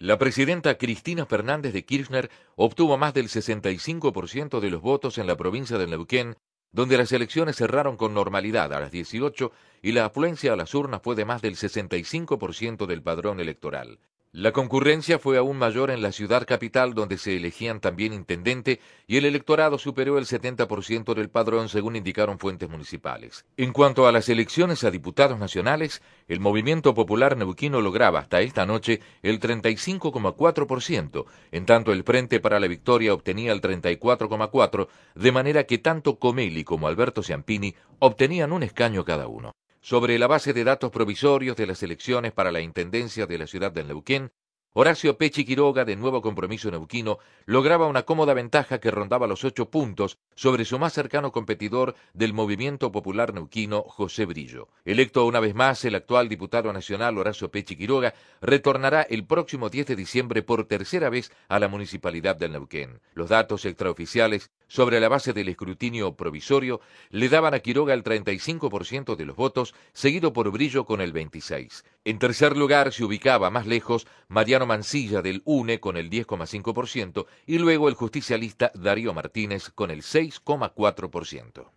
La presidenta Cristina Fernández de Kirchner obtuvo más del 65% de los votos en la provincia de Neuquén, donde las elecciones cerraron con normalidad a las 18 y la afluencia a las urnas fue de más del 65% del padrón electoral. La concurrencia fue aún mayor en la ciudad capital, donde se elegían también intendente, y el electorado superó el 70% del padrón, según indicaron fuentes municipales. En cuanto a las elecciones a diputados nacionales, el movimiento popular neuquino lograba hasta esta noche el 35,4%, en tanto el Frente para la Victoria obtenía el 34,4%, de manera que tanto Comelli como Alberto Ciampini obtenían un escaño cada uno. Sobre la base de datos provisorios de las elecciones para la Intendencia de la ciudad de Neuquén, Horacio Pechi Quiroga, de nuevo compromiso neuquino, lograba una cómoda ventaja que rondaba los ocho puntos sobre su más cercano competidor del movimiento popular neuquino, José Brillo. Electo una vez más, el actual diputado nacional Horacio Pechi Quiroga retornará el próximo 10 de diciembre por tercera vez a la municipalidad del Neuquén. Los datos extraoficiales sobre la base del escrutinio provisorio, le daban a Quiroga el 35% de los votos, seguido por Brillo con el 26%. En tercer lugar se ubicaba más lejos Mariano Mancilla del UNE con el 10,5% y luego el justicialista Darío Martínez con el 6,4%.